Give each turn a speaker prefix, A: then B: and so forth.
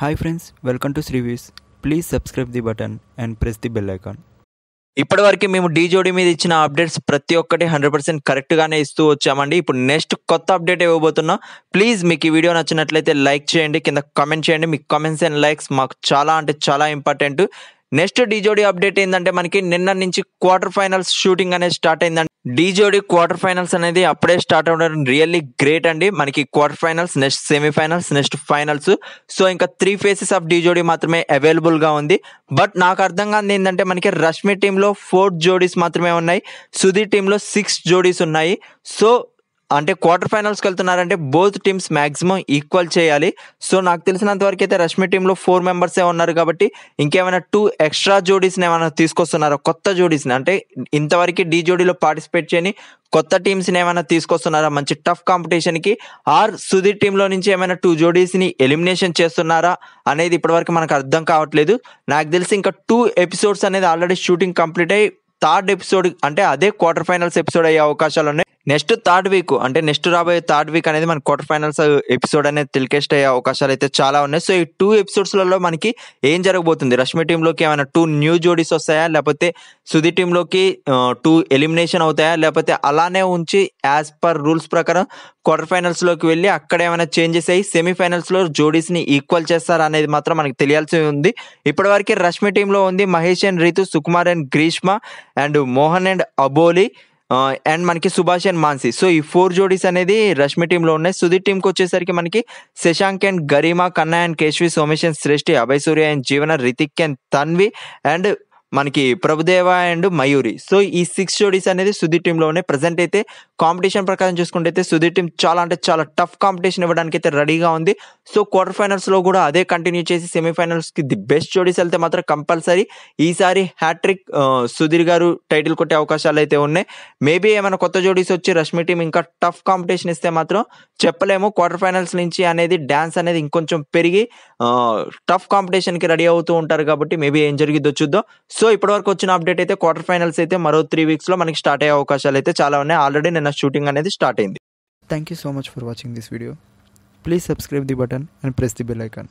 A: hi friends welcome to Sriviews please subscribe the button and press the bell icon ఇప్పటివరకు మేము D జోడీ మీద ఇచ్చిన అప్డేట్స్ ప్రతి ఒక్కటి హండ్రెడ్ పర్సెంట్ కరెక్ట్గానే ఇస్తూ వచ్చామండి ఇప్పుడు నెక్స్ట్ కొత్త అప్డేట్ ఇవ్వబోతున్నా ప్లీజ్ మీకు ఈ వీడియో నచ్చినట్లయితే లైక్ చేయండి కింద కమెంట్ చేయండి మీ కమెంట్స్ అండ్ లైక్స్ మాకు చాలా అంటే చాలా ఇంపార్టెంట్ నెక్స్ట్ డీజోడి అప్డేట్ ఏంటంటే మనకి నిన్న నుంచి క్వార్టర్ ఫైనల్స్ షూటింగ్ అనేది స్టార్ట్ అయిందండి డీజోడి క్వార్టర్ ఫైనల్స్ అనేది అప్పుడే స్టార్ట్ అవ్వడం రియల్లీ గ్రేట్ అండి మనకి quarter finals next semifinals next finals so ఇంకా త్రీ ఫేసెస్ ఆఫ్ డీజోడి మాత్రమే మాత్రమే అవైలబుల్గా ఉంది బట్ నాకు అర్థం కాని ఏంటంటే మనకి రష్మి టీంలో ఫోర్ జోడీస్ మాత్రమే ఉన్నాయి సుధీర్ టీంలో సిక్స్ జోడీస్ ఉన్నాయి సో అంటే క్వార్టర్ ఫైనల్స్కి వెళ్తున్నారంటే బోత్ టీమ్స్ మ్యాక్సిమం ఈక్వల్ చేయాలి సో నాకు తెలిసినంత వరకు అయితే రష్మి టీంలో ఫోర్ మెంబర్సే ఉన్నారు కాబట్టి ఇంకేమైనా టూ ఎక్స్ట్రా జోడీస్ని ఏమైనా తీసుకొస్తున్నారా కొత్త జోడీస్ని అంటే ఇంతవరకు డీ జోడీలో పార్టిసిపేట్ చేయని కొత్త టీమ్స్ని ఏమైనా తీసుకొస్తున్నారా మంచి టఫ్ కాంపిటీషన్కి ఆర్ సుధీర్ టీంలో నుంచి ఏమైనా టూ జోడీస్ని ఎలిమినేషన్ చేస్తున్నారా అనేది ఇప్పటివరకు మనకు అర్థం కావట్లేదు నాకు తెలిసి ఇంకా టూ ఎపిసోడ్స్ అనేది ఆల్రెడీ షూటింగ్ కంప్లీట్ అయ్యి థర్డ్ ఎపిసోడ్ అంటే అదే క్వార్టర్ ఫైనల్స్ ఎపిసోడ్ అయ్యే అవకాశాలు ఉన్నాయి నెక్స్ట్ థర్డ్ వీక్ అంటే నెక్స్ట్ రాబోయే థర్డ్ వీక్ అనేది మన క్వార్టర్ ఫైనల్స్ ఎపిసోడ్ అనేది టెలికాస్ట్ అయ్యే అవకాశాలు అయితే చాలా ఉన్నాయి సో ఈ టూ ఎపిసోడ్స్లలో మనకి ఏం జరగబోతుంది రష్మి టీంలోకి ఏమైనా టూ న్యూ జోడీస్ వస్తాయా లేకపోతే సుధీ టీంలోకి టూ ఎలిమినేషన్ అవుతాయా లేకపోతే అలానే ఉంచి యాజ్ పర్ రూల్స్ ప్రకారం క్వార్టర్ ఫైనల్స్లోకి వెళ్ళి అక్కడ ఏమైనా చేంజెస్ అయ్యి సెమీఫైనల్స్లో జోడీస్ని ఈక్వల్ చేస్తారా అనేది మాత్రం మనకి తెలియాల్సి ఉంది ఇప్పటివరకు రష్మి టీంలో ఉంది Mahesh and Ritu Sukumar and Greeshma and Mohan and Aboli and మనకి సుభాష్ అండ్ మాన్సీ సో ఈ ఫోర్ జోడీస్ అనేది రష్మి టీంలో ఉన్నాయి సుధీర్ టీంకి వచ్చేసరికి మనకి Shashank and Garima Khanna and Keshvi Somesh and Shreshti Abhay Surya and Jeevana Hrithik and Tanvi and మనకి ప్రభుదేవా అండ్ మయూరి సో ఈ సిక్స్ జోడీస్ అనేది సుధీర్ ఉన్నాయి ప్రజెంట్ అయితే కాంపిటీషన్ ప్రకారం చూసుకుంటే అయితే సుధీర్ టీం చాలా అంటే చాలా టఫ్ కాంపిటీషన్ ఇవ్వడానికి అయితే రెడీగా ఉంది సో క్వార్టర్ ఫైనల్స్లో కూడా అదే కంటిన్యూ చేసి సెమీఫైనల్స్కి ది బెస్ట్ జోడీస్ వెళ్తే మాత్రం కంపల్సరీ ఈసారి హ్యాట్రిక్ సుధీర్ గారు టైటిల్ కొట్టే అవకాశాలు అయితే ఉన్నాయి మేబీ ఏమైనా కొత్త జోడీస్ వచ్చి రష్మి టీం ఇంకా టఫ్ కాంపిటీషన్ ఇస్తే మాత్రం చెప్పలేము క్వార్టర్ ఫైనల్స్ నుంచి అనేది డ్యాన్స్ అనేది ఇంకొంచెం పెరిగి టఫ్ కాంపిటీషన్కి రెడీ అవుతూ ఉంటారు కాబట్టి మేబీ ఏం జరిగిద్దో చూద్దాం సో ఇప్పటివరకు వచ్చిన అప్డేట్ అయితే క్వార్టర్ ఫైనల్స్ అయితే మరో త్రీ వీక్స్లో మనకి స్టార్ట్ అయ్యే అవకాశాలు అయితే చాలా ఉన్నాయి ఆల్రెడీ నిన్న షూటింగ్ అనేది స్టార్ట్ అయింది thank you so much for watching this video please subscribe the button and press the bell icon